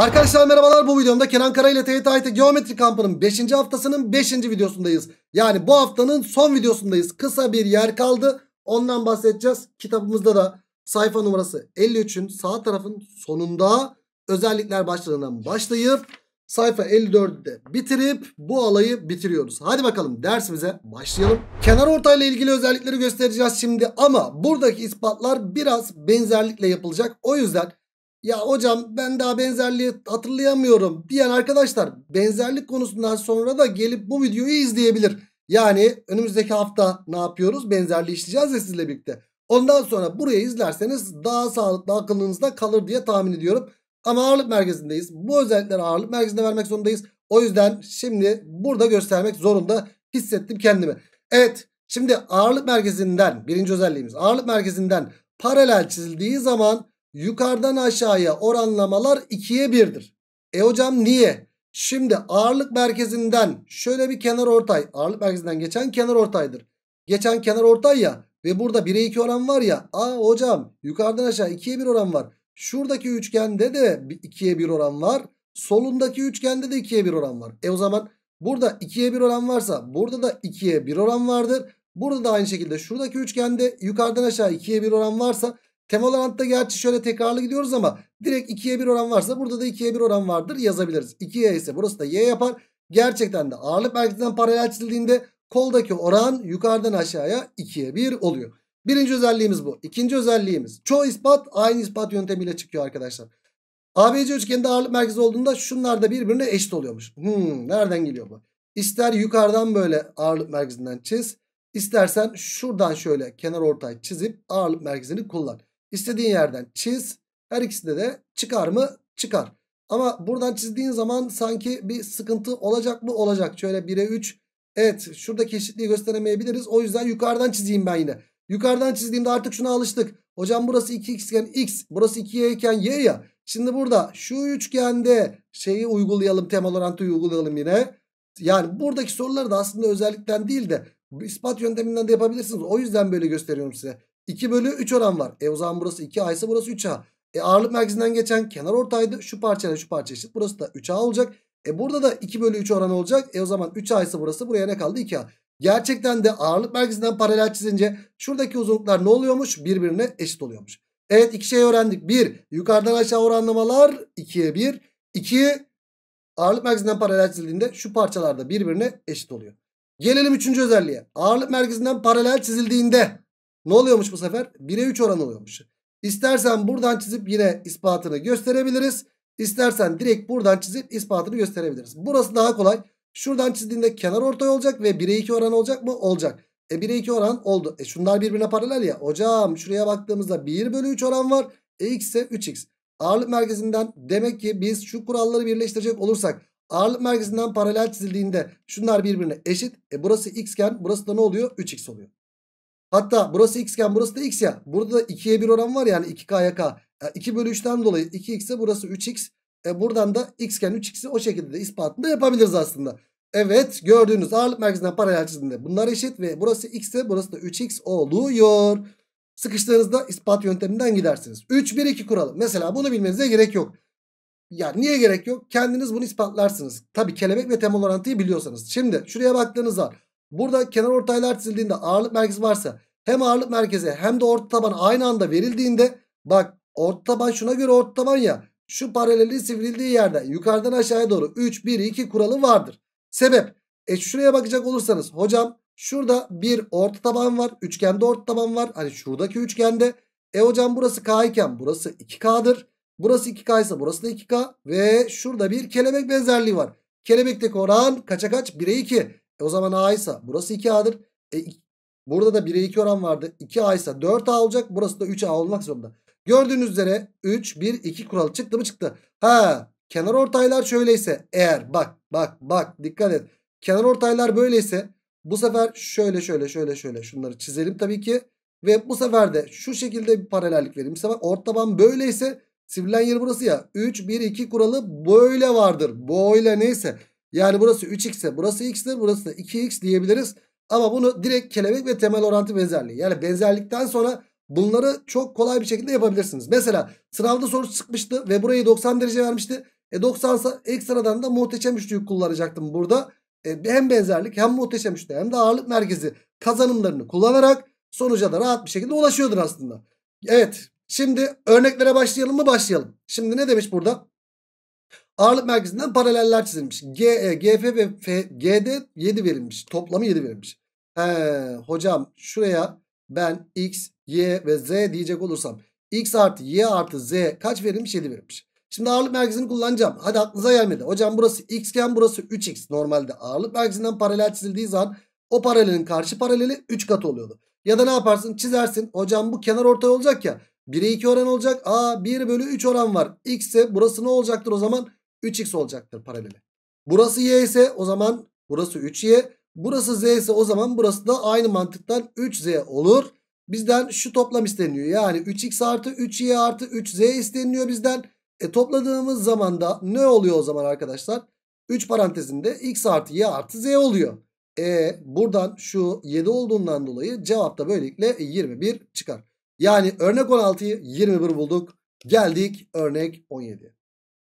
Arkadaşlar merhabalar bu videomda Kenan Kara ile TYT IT Geometri Kampı'nın 5. haftasının 5. videosundayız. Yani bu haftanın son videosundayız. Kısa bir yer kaldı. Ondan bahsedeceğiz. Kitabımızda da sayfa numarası 53'ün sağ tarafın sonunda özellikler başlığından başlayıp sayfa 54'de bitirip bu alayı bitiriyoruz. Hadi bakalım dersimize başlayalım. Kenar ortayla ilgili özellikleri göstereceğiz şimdi ama buradaki ispatlar biraz benzerlikle yapılacak. O yüzden ya hocam ben daha benzerliği hatırlayamıyorum diyen arkadaşlar benzerlik konusundan sonra da gelip bu videoyu izleyebilir. Yani önümüzdeki hafta ne yapıyoruz? Benzerliği işleyeceğiz ya sizle birlikte. Ondan sonra burayı izlerseniz daha sağlıklı akıllığınızda kalır diye tahmin ediyorum. Ama ağırlık merkezindeyiz. Bu özellikleri ağırlık merkezinde vermek zorundayız. O yüzden şimdi burada göstermek zorunda hissettim kendimi. Evet şimdi ağırlık merkezinden birinci özelliğimiz ağırlık merkezinden paralel çizildiği zaman yukarıdan aşağıya oranlamalar 2'ye 1'dir. E hocam niye? Şimdi ağırlık merkezinden şöyle bir kenar ortay. Ağırlık merkezinden geçen kenar ortaydır. Geçen kenar ortay ya ve burada 1'e 2 oran var ya. Aa hocam yukarıdan aşağı 2'ye 1 oran var. Şuradaki üçgende de 2'ye 1 oran var. Solundaki üçgende de 2'ye 1 oran var. E o zaman burada 2'ye 1 oran varsa burada da 2'ye 1 oran vardır. Burada da aynı şekilde şuradaki üçgende yukarıdan aşağı 2'ye 1 oran varsa Temolant'ta gerçi şöyle tekrarlı gidiyoruz ama direkt 2'ye 1 oran varsa burada da 2'ye 1 oran vardır yazabiliriz. 2'ye ise burası da y yapar. Gerçekten de ağırlık merkezinden paralel çizildiğinde koldaki oran yukarıdan aşağıya 2'ye 1 oluyor. Birinci özelliğimiz bu. İkinci özelliğimiz çoğu ispat aynı ispat yöntemiyle çıkıyor arkadaşlar. ABC üçgeninde ağırlık merkezi olduğunda şunlar da birbirine eşit oluyormuş. Hmm, nereden geliyor bu? İster yukarıdan böyle ağırlık merkezinden çiz. İstersen şuradan şöyle kenar ortay çizip ağırlık merkezini kullan. İstediğin yerden çiz. Her ikisinde de çıkar mı? Çıkar. Ama buradan çizdiğin zaman sanki bir sıkıntı olacak mı? Olacak. Şöyle 1'e 3. Evet şuradaki eşitliği gösteremeyebiliriz. O yüzden yukarıdan çizeyim ben yine. Yukarıdan çizdiğimde artık şuna alıştık. Hocam burası 2x iken x. Burası 2y iken y ya. Şimdi burada şu üçgende şeyi uygulayalım. temel orantı uygulayalım yine. Yani buradaki soruları da aslında özellikten değil de ispat yönteminden de yapabilirsiniz. O yüzden böyle gösteriyorum size. 2 bölü 3 oran var. E o zaman burası 2A ise burası 3A. E ağırlık merkezinden geçen kenar ortaydı. Şu parçayla şu parça eşit. Burası da 3A olacak. E burada da 2 bölü 3 oran olacak. E o zaman 3A ise burası. Buraya ne kaldı? 2A. Gerçekten de ağırlık merkezinden paralel çizince şuradaki uzunluklar ne oluyormuş? Birbirine eşit oluyormuş. Evet iki şey öğrendik. 1. Yukarıdan aşağı oranlamalar. 2'ye 1. 2. Ağırlık merkezinden paralel çizildiğinde şu parçalarda birbirine eşit oluyor. Gelelim üçüncü özelliğe. Ağırlık merkezinden paralel çizildiğinde ne oluyormuş bu sefer? 1'e 3 oran oluyormuş. İstersen buradan çizip yine ispatını gösterebiliriz. İstersen direkt buradan çizip ispatını gösterebiliriz. Burası daha kolay. Şuradan çizdiğinde kenar ortay olacak ve 1'e 2 oran olacak mı? Olacak. E 1'e 2 oran oldu. E şunlar birbirine paralel ya. Hocam şuraya baktığımızda 1 bölü 3 oran var. E x ise 3x. Ağırlık merkezinden demek ki biz şu kuralları birleştirecek olursak ağırlık merkezinden paralel çizildiğinde şunlar birbirine eşit. E burası x iken burası da ne oluyor? 3x oluyor. Hatta burası x iken burası da x ya. Burada da 2'ye 1 oran var yani 2k'ya k. 2 e, bölü 3'ten dolayı 2x e burası 3x. E buradan da x iken 3x'i o şekilde de ispatını da yapabiliriz aslında. Evet gördüğünüz ağırlık merkezinden paralel çizimde bunlar eşit ve burası x e burası da 3x oluyor. Sıkıştığınızda ispat yönteminden gidersiniz. 3-1-2 kuralı. Mesela bunu bilmenize gerek yok. Ya niye gerek yok? Kendiniz bunu ispatlarsınız. Tabi kelebek ve temel orantıyı biliyorsanız. Şimdi şuraya baktığınızda. Burada kenar ortaylar çizildiğinde ağırlık merkezi varsa hem ağırlık merkezi hem de orta taban aynı anda verildiğinde bak orta taban şuna göre orta taban ya şu paraleli sivrildiği yerde yukarıdan aşağıya doğru 3 1 2 kuralı vardır. Sebep e şuraya bakacak olursanız hocam şurada bir orta taban var üçgende orta taban var hani şuradaki üçgende e hocam burası K iken burası 2K'dır. Burası 2K ise burası da 2K ve şurada bir kelebek benzerliği var. Kelebekteki oran kaça kaç? 1'e 2. E o zaman A ise burası 2A'dır. E, burada da 1'e 2 oran vardı. 2A ise 4A olacak. Burası da 3A olmak zorunda. Gördüğünüz üzere 3, 1, 2 kuralı çıktı mı çıktı. Ha kenar ortaylar şöyleyse eğer bak bak bak dikkat et. Kenar ortaylar böyleyse bu sefer şöyle şöyle şöyle şöyle şunları çizelim tabii ki. Ve bu sefer de şu şekilde bir paralellik verelim. Bu sefer orta taban böyleyse sivrilen yer burası ya. 3, 1, 2 kuralı böyle vardır. Böyle neyse. Yani burası 3x'e burası x'tir burası da 2x diyebiliriz. Ama bunu direkt kelebek ve temel orantı benzerliği. Yani benzerlikten sonra bunları çok kolay bir şekilde yapabilirsiniz. Mesela sınavda soru çıkmıştı ve burayı 90 derece vermişti. E 90 ise ekstradan da muhteşem üçlüyü kullanacaktım burada. E, hem benzerlik hem muhteşem üçlü hem de ağırlık merkezi kazanımlarını kullanarak sonuca da rahat bir şekilde ulaşıyordun aslında. Evet şimdi örneklere başlayalım mı? Başlayalım. Şimdi ne demiş burada? Ağırlık merkezinden paraleller çizilmiş. G, e, GF ve F, G'de 7 verilmiş. Toplamı 7 verilmiş. He, hocam şuraya ben X, Y ve Z diyecek olursam X artı Y artı Z kaç verilmiş? 7 verilmiş. Şimdi ağırlık merkezini kullanacağım. Hadi aklınıza gelmedi. Hocam burası xken burası 3X. Normalde ağırlık merkezinden paralel çizildiği zaman o paralelin karşı paraleli 3 katı oluyordu. Ya da ne yaparsın? Çizersin. Hocam bu kenar ortay olacak ya. 1'e 2 oran olacak. Aa 1 bölü 3 oran var. X ise burası ne olacaktır o zaman? 3x olacaktır paraleli. Burası y ise o zaman burası 3y. Burası z ise o zaman burası da aynı mantıktan 3z olur. Bizden şu toplam isteniyor. Yani 3x artı 3y artı 3z isteniyor bizden. E topladığımız zaman da ne oluyor o zaman arkadaşlar? 3 parantezinde x artı y artı z oluyor. E buradan şu 7 olduğundan dolayı cevap da böylelikle 21 çıkar. Yani örnek 16'yı 21 bulduk. Geldik örnek 17'ye.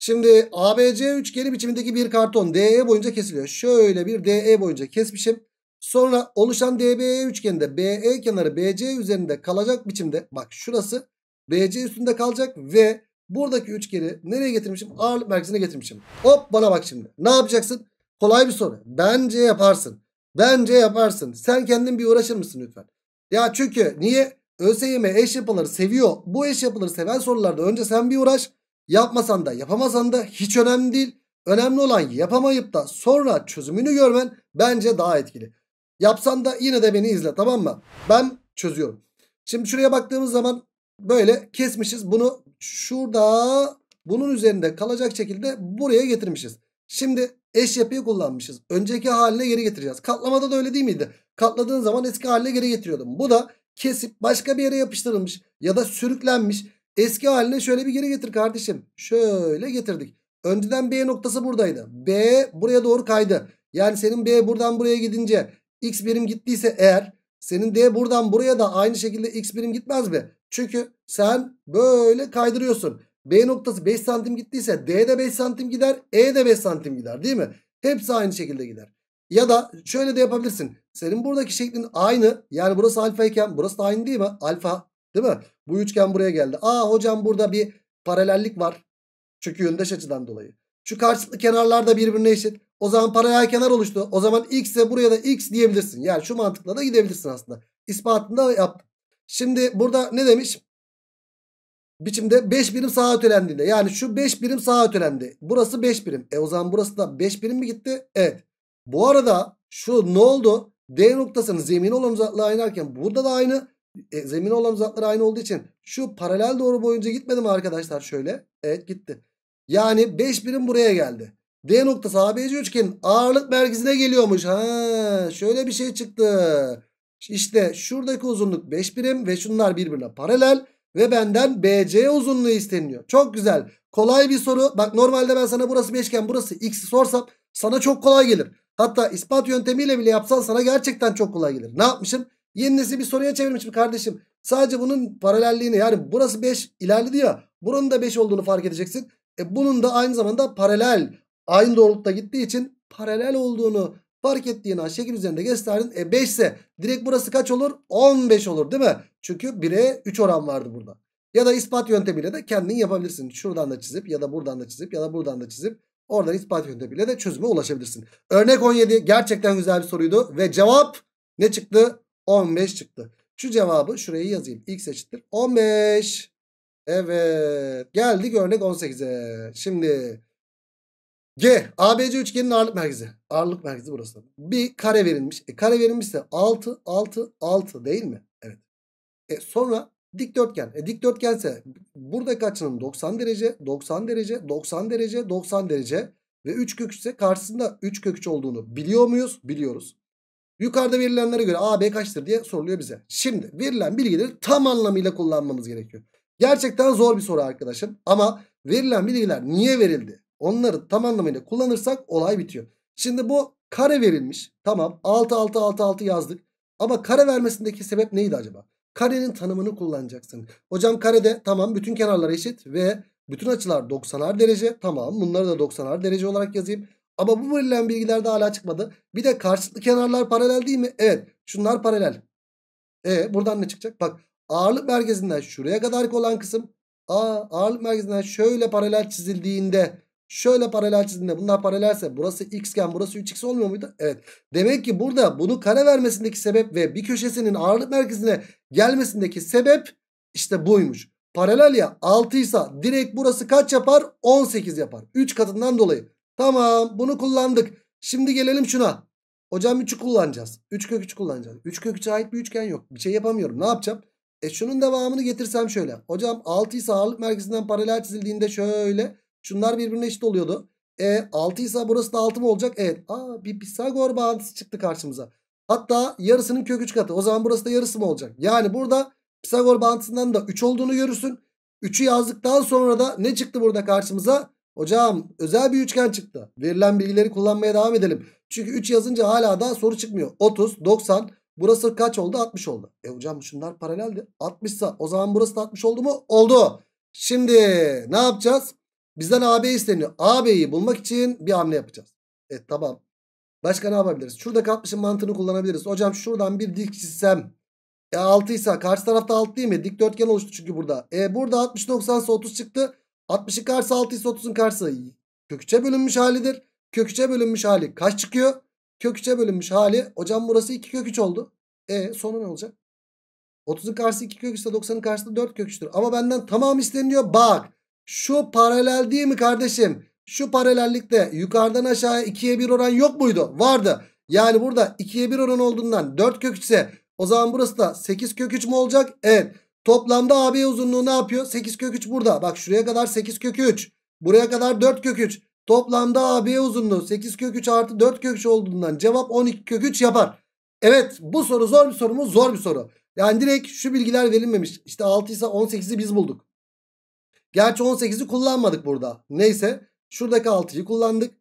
Şimdi ABC üçgeni biçimindeki bir karton DE boyunca kesiliyor. Şöyle bir DE boyunca kesmişim. Sonra oluşan DBE üçgeninde BE kenarı BC üzerinde kalacak biçimde bak şurası BC üstünde kalacak ve buradaki üçgeni nereye getirmişim? Ağırlık merkezine getirmişim. Hop bana bak şimdi. Ne yapacaksın? Kolay bir soru. Bence yaparsın. Bence yaparsın. Sen kendin bir uğraşır mısın lütfen? Ya çünkü niye? ÖSYM eş yapıları seviyor. Bu eş yapıları seven sorularda önce sen bir uğraş. Yapmasan da yapamasan da hiç önemli değil. Önemli olan yapamayıp da sonra çözümünü görmen bence daha etkili. Yapsan da yine de beni izle tamam mı? Ben çözüyorum. Şimdi şuraya baktığımız zaman böyle kesmişiz. Bunu şurada bunun üzerinde kalacak şekilde buraya getirmişiz. Şimdi eş yapıyı kullanmışız. Önceki haline geri getireceğiz. Katlamada da öyle değil miydi? Katladığın zaman eski haline geri getiriyordum. Bu da kesip başka bir yere yapıştırılmış ya da sürüklenmiş Eski haline şöyle bir geri getir kardeşim. Şöyle getirdik. Önceden B noktası buradaydı. B buraya doğru kaydı. Yani senin B buradan buraya gidince X birim gittiyse eğer senin D buradan buraya da aynı şekilde X birim gitmez mi? Çünkü sen böyle kaydırıyorsun. B noktası 5 santim gittiyse D de 5 santim gider. E de 5 santim gider değil mi? Hepsi aynı şekilde gider. Ya da şöyle de yapabilirsin. Senin buradaki şeklin aynı. Yani burası alfa iken burası da aynı değil mi? Alfa Değil mi? Bu üçgen buraya geldi. Aa hocam burada bir paralellik var. Çünkü yöndeş açıdan dolayı. Şu karşılıklı kenarlar da birbirine eşit. O zaman paralel kenar oluştu. O zaman x'e buraya da x diyebilirsin. Yani şu mantıkla da gidebilirsin aslında. İspatını da yaptım. Şimdi burada ne demiş? Biçimde 5 birim sağa ötelendiğinde. Yani şu 5 birim sağa ötelendi. Burası 5 birim. E o zaman burası da 5 birim mi gitti? Evet. Bu arada şu ne oldu? D noktasının zemin olan uzaklığa inerken burada da aynı. E, zemin olan uzakları aynı olduğu için şu paralel doğru boyunca gitmedi mi arkadaşlar şöyle? Evet gitti. Yani 5 birim buraya geldi. D noktası ABC üçgenin ağırlık merkezine geliyormuş. Ha, şöyle bir şey çıktı. İşte şuradaki uzunluk 5 birim ve şunlar birbirine paralel. Ve benden BC uzunluğu isteniyor. Çok güzel. Kolay bir soru. Bak normalde ben sana burası 5 burası x'i sorsam sana çok kolay gelir. Hatta ispat yöntemiyle bile yapsan sana gerçekten çok kolay gelir. Ne yapmışım? Yenisi bir soruya çevirmiş bir kardeşim? Sadece bunun paralelliğini yani burası 5 ilerledi ya. Buranın da 5 olduğunu fark edeceksin. E bunun da aynı zamanda paralel aynı doğrultuda gittiği için paralel olduğunu fark ettiğin an şekil üzerinde gösterdin. E 5 ise direkt burası kaç olur? 15 olur değil mi? Çünkü 1'e 3 oran vardı burada. Ya da ispat yöntemiyle de kendin yapabilirsin. Şuradan da çizip ya da buradan da çizip ya da buradan da çizip oradan ispat yöntemiyle de çözüme ulaşabilirsin. Örnek 17 gerçekten güzel bir soruydu ve cevap ne çıktı? 15 çıktı. Şu cevabı şuraya yazayım. X eşittir 15. Evet. Geldik örnek 18'e. Şimdi G. ABC üçgenin ağırlık merkezi. Ağırlık merkezi burası. Bir kare verilmiş. E, kare verilmişse 6, 6, 6 değil mi? Evet. E, sonra dikdörtgen. E, dikdörtgense buradaki açının 90 derece, 90 derece, 90 derece, 90 derece ve üç kök ise karşısında üç kök olduğunu biliyor muyuz? Biliyoruz. Yukarıda verilenlere göre AB kaçtır diye soruluyor bize. Şimdi verilen bilgileri tam anlamıyla kullanmamız gerekiyor. Gerçekten zor bir soru arkadaşım. Ama verilen bilgiler niye verildi? Onları tam anlamıyla kullanırsak olay bitiyor. Şimdi bu kare verilmiş. Tamam 6 6 6 6 yazdık. Ama kare vermesindeki sebep neydi acaba? Karenin tanımını kullanacaksın. Hocam karede tamam bütün kenarlar eşit ve bütün açılar 90'ar derece. Tamam bunları da 90'ar derece olarak yazayım. Ama bu verilen bilgiler de hala çıkmadı. Bir de karşılıklı kenarlar paralel değil mi? Evet. Şunlar paralel. E buradan ne çıkacak? Bak ağırlık merkezinden şuraya kadar olan kısım A ağırlık merkezinden şöyle paralel çizildiğinde şöyle paralel çizildiğinde bunlar paralelse burası x iken burası 3x olmuyor muydu? Evet. Demek ki burada bunu kare vermesindeki sebep ve bir köşesinin ağırlık merkezine gelmesindeki sebep işte buymuş. Paralel ya 6 ise direkt burası kaç yapar? 18 yapar. 3 katından dolayı. Tamam bunu kullandık. Şimdi gelelim şuna. Hocam 3'ü kullanacağız. 3 kök 3 kullanacağız. 3 kök 3'e ait bir üçgen yok. Bir şey yapamıyorum. Ne yapacağım? E şunun devamını getirsem şöyle. Hocam 6 ise ağırlık merkezinden paralel çizildiğinde şöyle. Şunlar birbirine eşit oluyordu. E 6 ise burası da 6 mı olacak? Evet. Aa bir Pisagor bağıntısı çıktı karşımıza. Hatta yarısının kök 3 katı. O zaman burası da yarısı mı olacak? Yani burada Pisagor bağıntısından da 3 olduğunu görürsün. 3'ü yazdıktan sonra da ne çıktı burada karşımıza? Hocam özel bir üçgen çıktı. Verilen bilgileri kullanmaya devam edelim. Çünkü 3 yazınca hala daha soru çıkmıyor. 30, 90. Burası kaç oldu? 60 oldu. E hocam şunlar paraleldi. 60 sa o zaman burası da 60 oldu mu? Oldu. Şimdi ne yapacağız? Bizden AB isteniyor. AB'yi bulmak için bir hamle yapacağız. Evet tamam. Başka ne yapabiliriz? Şurada 60'ın mantığını kullanabiliriz. Hocam şuradan bir dik çizsem. E 6 ise karşı tarafta 6 değil mi? Dikdörtgen oluştu çünkü burada. E burada 60 90 30 çıktı. 60'ın karşısı 6 ise 30'un karşısı kök 3'e bölünmüş halidir. Kök 3'e bölünmüş hali kaç çıkıyor? Kök 3'e bölünmüş hali hocam burası 2 kök 3 oldu. E sonra ne olacak? 30'un karşısı 2 kök 3 90'ın karşısı 4 kök 3'tür. Ama benden tamam isteniyor. Bak şu paralel değil mi kardeşim? Şu paralellikte yukarıdan aşağıya 2'ye 1 oran yok muydu? Vardı. Yani burada 2'ye 1 oran olduğundan 4 kök 3 ise o zaman burası da 8 kök 3 mü olacak? Evet. Toplamda AB uzunluğu ne yapıyor? 8 kök 3 burada. Bak şuraya kadar 8 kök 3. Buraya kadar 4 kök 3. Toplamda AB uzunluğu 8 kök 3 artı 4 kök 3 olduğundan cevap 12 kök 3 yapar. Evet bu soru zor bir soru mu? Zor bir soru. Yani direkt şu bilgiler verilmemiş. İşte 6 ise 18'i biz bulduk. Gerçi 18'i kullanmadık burada. Neyse şuradaki 6'yı kullandık.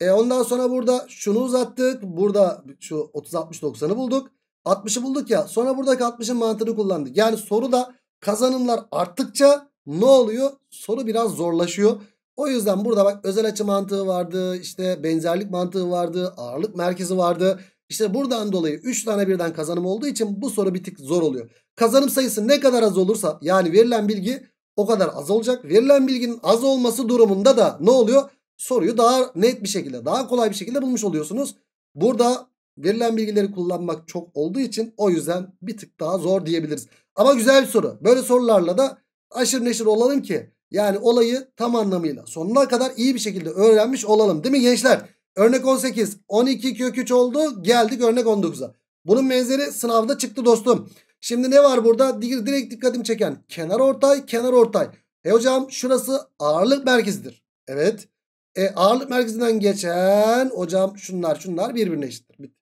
E ondan sonra burada şunu uzattık. Burada şu 30-60-90'ı bulduk. 60'ı bulduk ya. Sonra buradaki 60'ın mantığını kullandık. Yani soruda kazanımlar arttıkça ne oluyor? Soru biraz zorlaşıyor. O yüzden burada bak özel açı mantığı vardı. işte benzerlik mantığı vardı. Ağırlık merkezi vardı. İşte buradan dolayı 3 tane birden kazanım olduğu için bu soru bir tık zor oluyor. Kazanım sayısı ne kadar az olursa yani verilen bilgi o kadar az olacak. Verilen bilginin az olması durumunda da ne oluyor? Soruyu daha net bir şekilde daha kolay bir şekilde bulmuş oluyorsunuz. Burada Verilen bilgileri kullanmak çok olduğu için o yüzden bir tık daha zor diyebiliriz. Ama güzel bir soru. Böyle sorularla da aşırı neşir olalım ki yani olayı tam anlamıyla sonuna kadar iyi bir şekilde öğrenmiş olalım. Değil mi gençler? Örnek 18, 12 kök 3 oldu. Geldik örnek 19'a. Bunun benzeri sınavda çıktı dostum. Şimdi ne var burada? Direkt dikkatimi çeken kenar ortay, kenar ortay. E hocam şurası ağırlık merkezidir. Evet. E, ağırlık merkezinden geçen hocam şunlar şunlar birbirine eşittir. Bitti.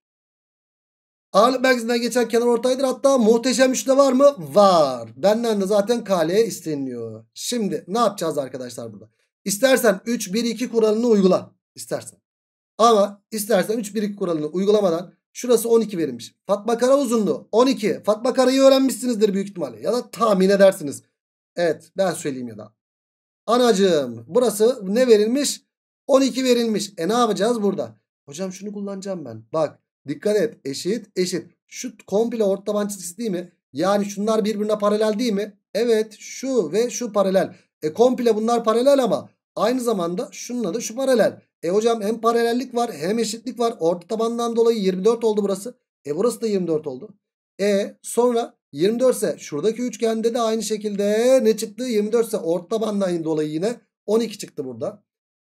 Ağırlık merkezinden geçen kenar ortaydır. Hatta muhteşem üçlü var mı? Var. Benden de zaten kaleye isteniliyor. Şimdi ne yapacağız arkadaşlar burada? İstersen 3-1-2 kuralını uygula. İstersen. Ama istersen 3-1-2 kuralını uygulamadan şurası 12 verilmiş. Fatma Kara uzunluğu 12. Fatma Kara'yı öğrenmişsinizdir büyük ihtimalle. Ya da tahmin edersiniz. Evet ben söyleyeyim ya da. Anacığım burası ne verilmiş? 12 verilmiş. E ne yapacağız burada? Hocam şunu kullanacağım ben. Bak Dikkat et eşit eşit. Şu komple orta taban çizgisi değil mi? Yani şunlar birbirine paralel değil mi? Evet şu ve şu paralel. E komple bunlar paralel ama aynı zamanda şununla da şu paralel. E hocam hem paralellik var hem eşitlik var. Orta tabandan dolayı 24 oldu burası. E burası da 24 oldu. E sonra 24 ise şuradaki üçgende de aynı şekilde ne çıktı? 24 ise orta tabandan dolayı yine 12 çıktı burada.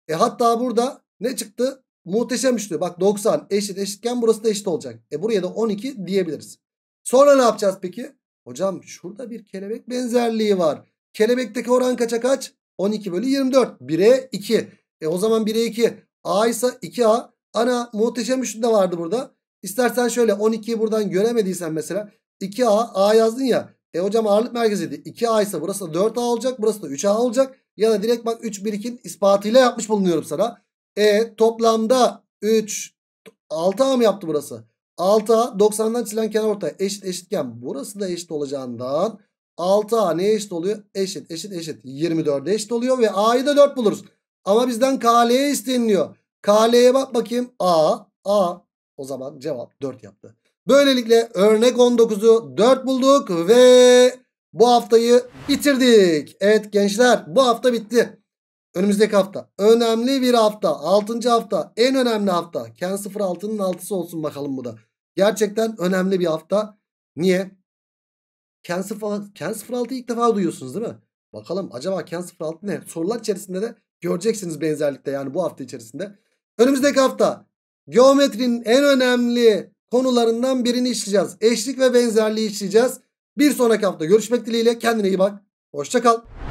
E hatta burada ne çıktı? Muhteşem üçlü. Bak 90 eşit eşitken burası da eşit olacak. E buraya da 12 diyebiliriz. Sonra ne yapacağız peki? Hocam şurada bir kelebek benzerliği var. Kelebekteki oran kaça kaç? 12 bölü 24. 1'e 2. E o zaman 1'e 2. A ise 2A. Ana muhteşem üçlü de vardı burada. İstersen şöyle 12'yi buradan göremediysen mesela 2A A yazdın ya. E hocam ağırlık merkeziydi. 2A ise burası da 4A olacak. Burası da 3A olacak. Ya da direkt bak 3 1 2'nin ispatıyla yapmış bulunuyorum sana. E toplamda 3 6A mı yaptı burası? 6A 90'dan çizilen kenar ortay eşit eşitken burası da eşit olacağından 6A neye eşit oluyor? Eşit eşit eşit 24'e eşit oluyor ve A'yı da 4 buluruz. Ama bizden KL'ye isteniliyor. KL'ye bak bakayım. A A o zaman cevap 4 yaptı. Böylelikle örnek 19'u 4 bulduk ve bu haftayı bitirdik. Evet gençler bu hafta bitti. Önümüzdeki hafta. Önemli bir hafta. 6. hafta. En önemli hafta. Ken 06'nın 6'sı olsun bakalım bu da. Gerçekten önemli bir hafta. Niye? Ken, 0, Ken 06'yı ilk defa duyuyorsunuz değil mi? Bakalım acaba Ken 06 ne? Sorular içerisinde de göreceksiniz benzerlikte yani bu hafta içerisinde. Önümüzdeki hafta geometrinin en önemli konularından birini işleyeceğiz. Eşlik ve benzerliği işleyeceğiz. Bir sonraki hafta görüşmek dileğiyle kendine iyi bak. Hoşçakal.